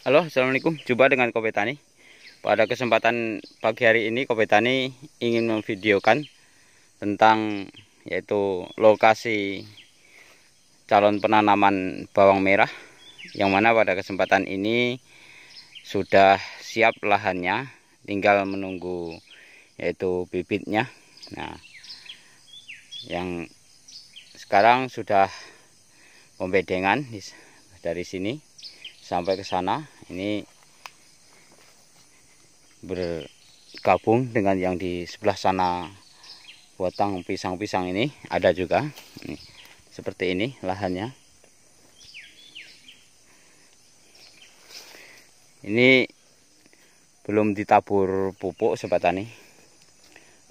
Halo Assalamualaikum jumpa dengan Kopi Tani pada kesempatan pagi hari ini Kopi Tani ingin memvideokan tentang yaitu lokasi calon penanaman bawang merah yang mana pada kesempatan ini sudah siap lahannya tinggal menunggu yaitu bibitnya nah yang sekarang sudah pembedengan dari sini sampai ke sana ini bergabung dengan yang di sebelah sana potong pisang-pisang ini ada juga ini, seperti ini lahannya ini belum ditabur pupuk sobat tani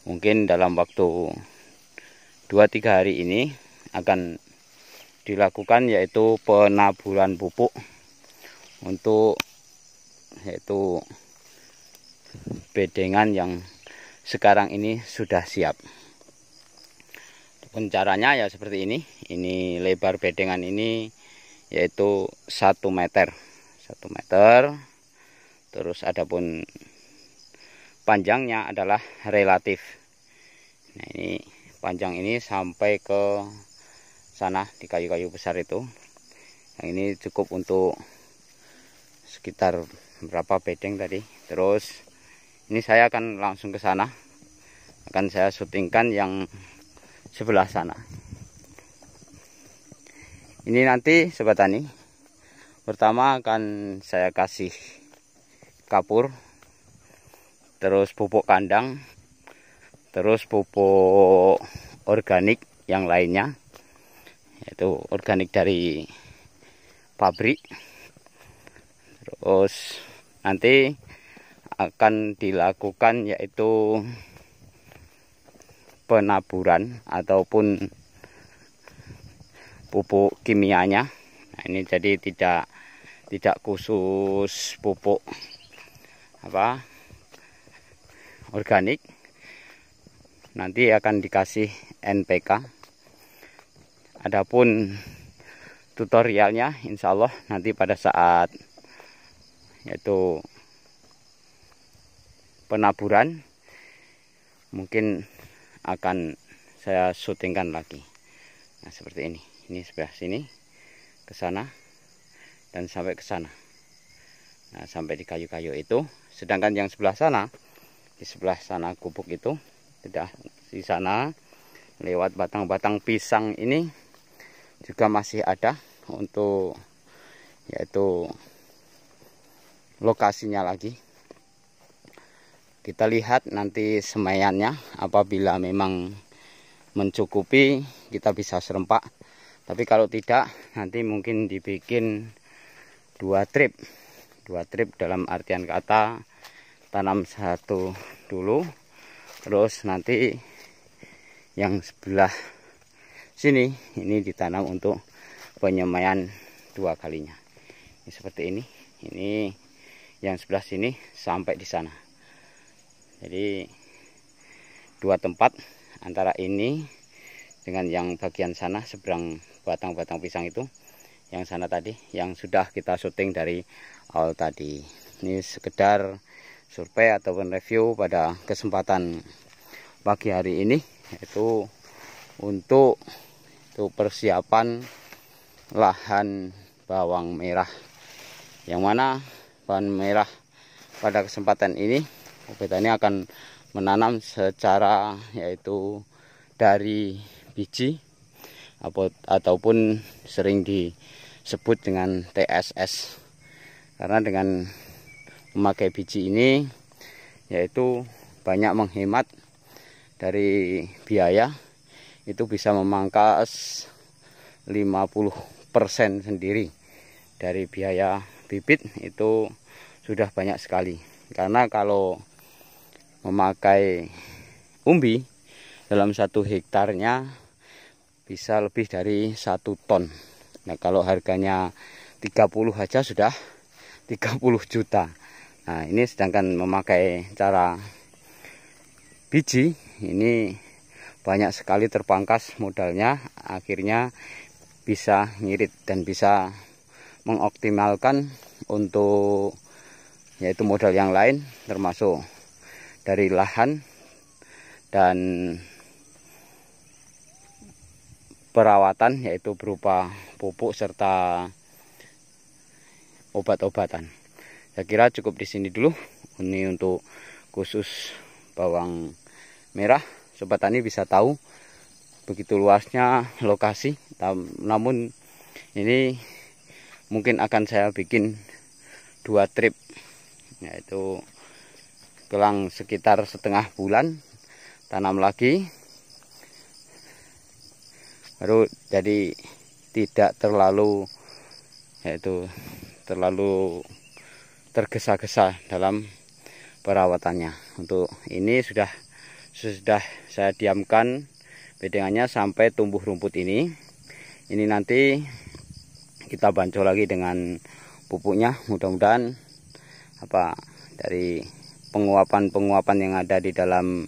mungkin dalam waktu 2-3 hari ini akan dilakukan yaitu penaburan pupuk untuk yaitu bedengan yang sekarang ini sudah siap pun caranya ya seperti ini ini lebar bedengan ini yaitu satu meter satu meter terus adapun panjangnya adalah relatif nah ini panjang ini sampai ke sana di kayu-kayu besar itu yang ini cukup untuk sekitar berapa bedeng tadi terus ini saya akan langsung ke sana akan saya syutingkan yang sebelah sana ini nanti sobat tani pertama akan saya kasih kapur terus pupuk kandang terus pupuk organik yang lainnya yaitu organik dari pabrik terus nanti akan dilakukan yaitu penaburan ataupun pupuk kimianya nah, ini jadi tidak tidak khusus pupuk apa organik nanti akan dikasih NPK adapun tutorialnya insya Allah nanti pada saat yaitu penaburan mungkin akan saya syutingkan lagi nah seperti ini ini sebelah sini ke sana dan sampai ke sana nah sampai di kayu-kayu itu sedangkan yang sebelah sana di sebelah sana gubuk itu sudah di sana lewat batang-batang pisang ini juga masih ada untuk yaitu lokasinya lagi kita lihat nanti semaiannya apabila memang mencukupi kita bisa serempak tapi kalau tidak nanti mungkin dibikin dua trip dua trip dalam artian kata tanam satu dulu terus nanti yang sebelah sini ini ditanam untuk penyemaian dua kalinya ini seperti ini ini yang sebelah sini sampai di sana jadi dua tempat antara ini dengan yang bagian sana seberang batang-batang pisang itu yang sana tadi yang sudah kita syuting dari awal tadi ini sekedar survei ataupun review pada kesempatan pagi hari ini yaitu untuk itu persiapan lahan bawang merah yang mana ban merah pada kesempatan ini petani akan menanam secara yaitu dari biji ataupun sering disebut dengan TSS karena dengan memakai biji ini yaitu banyak menghemat dari biaya itu bisa memangkas 50% sendiri dari biaya bibit itu sudah banyak sekali karena kalau memakai umbi dalam satu hektarnya bisa lebih dari satu ton nah kalau harganya 30 aja sudah 30 juta nah ini sedangkan memakai cara biji ini banyak sekali terpangkas modalnya akhirnya bisa ngirit dan bisa mengoptimalkan untuk yaitu modal yang lain termasuk dari lahan dan perawatan yaitu berupa pupuk serta obat-obatan. Saya kira cukup di sini dulu. Ini untuk khusus bawang merah. Sobat tani bisa tahu begitu luasnya lokasi. Namun ini mungkin akan saya bikin dua trip yaitu gelang sekitar setengah bulan tanam lagi baru jadi tidak terlalu yaitu terlalu tergesa-gesa dalam perawatannya untuk ini sudah sudah saya diamkan bedengannya sampai tumbuh rumput ini ini nanti kita bancuh lagi dengan pupuknya mudah-mudahan apa dari penguapan-penguapan yang ada di dalam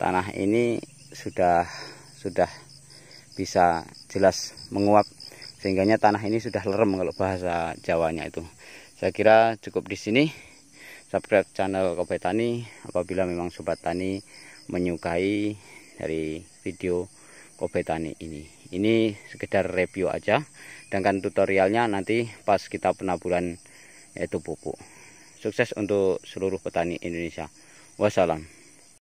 tanah ini sudah sudah bisa jelas menguap sehingganya tanah ini sudah lerem kalau bahasa Jawanya itu saya kira cukup di sini subscribe channel Kopi Tani apabila memang sobat tani menyukai dari video Kopi Tani ini ini sekedar review aja sedangkan tutorialnya nanti pas kita penaburan yaitu pupuk Sukses untuk seluruh petani Indonesia. Wassalam.